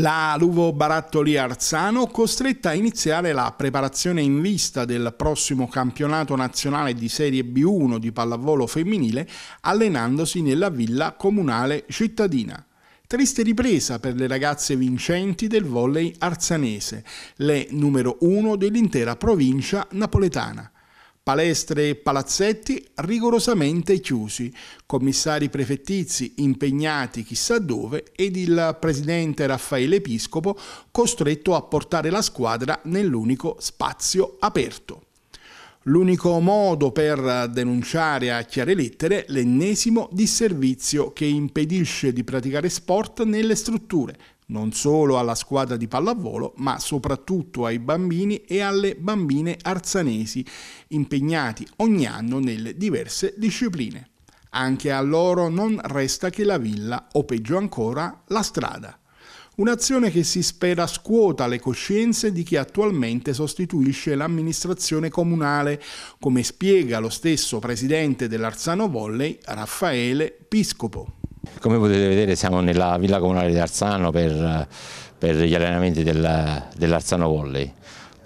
La Luvo Barattoli Arzano, costretta a iniziare la preparazione in vista del prossimo campionato nazionale di Serie B1 di pallavolo femminile, allenandosi nella villa comunale cittadina. Triste ripresa per le ragazze vincenti del volley arzanese, le numero uno dell'intera provincia napoletana palestre e palazzetti rigorosamente chiusi, commissari prefettizi impegnati chissà dove ed il presidente Raffaele Episcopo costretto a portare la squadra nell'unico spazio aperto. L'unico modo per denunciare a chiare lettere l'ennesimo disservizio che impedisce di praticare sport nelle strutture, non solo alla squadra di pallavolo, ma soprattutto ai bambini e alle bambine arzanesi impegnati ogni anno nelle diverse discipline. Anche a loro non resta che la villa o peggio ancora la strada. Un'azione che si spera scuota le coscienze di chi attualmente sostituisce l'amministrazione comunale, come spiega lo stesso presidente dell'Arzano Volley, Raffaele Piscopo. Come potete vedere siamo nella villa comunale di Arzano per, eh, per gli allenamenti del, dell'Arzano Volley.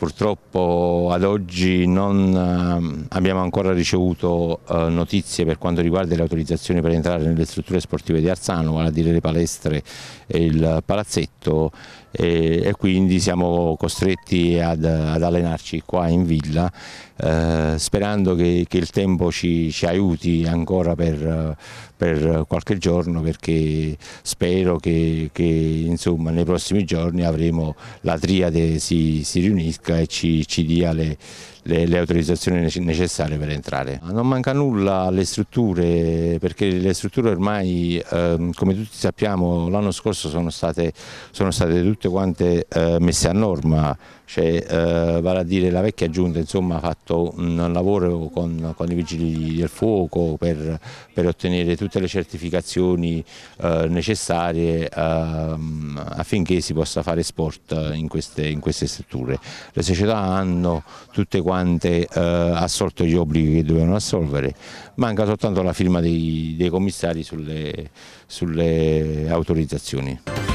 Purtroppo ad oggi non ehm, abbiamo ancora ricevuto eh, notizie per quanto riguarda le autorizzazioni per entrare nelle strutture sportive di Arzano, vale a dire le palestre e il palazzetto e, quindi siamo costretti ad, ad allenarci qua in villa eh, sperando che, che, il tempo ci, ci aiuti ancora per, per, qualche giorno perché spero che, che insomma, nei prossimi giorni avremo la triade si, si riunisca conosca e ci, ci dia le, le, le, autorizzazioni necessarie per entrare. Non manca nulla alle strutture perché le strutture ormai ehm, come tutti sappiamo l'anno scorso sono state, sono state, tutte quante eh, messe a norma, cioè, eh, vale a dire la vecchia giunta insomma, ha fatto un lavoro con, con i vigili del fuoco per, per ottenere tutte le certificazioni eh, necessarie ehm, affinché si possa fare sport in queste, in queste strutture le società hanno tutte quante eh, assolto gli obblighi che dovevano assolvere, manca soltanto la firma dei, dei commissari sulle, sulle autorizzazioni.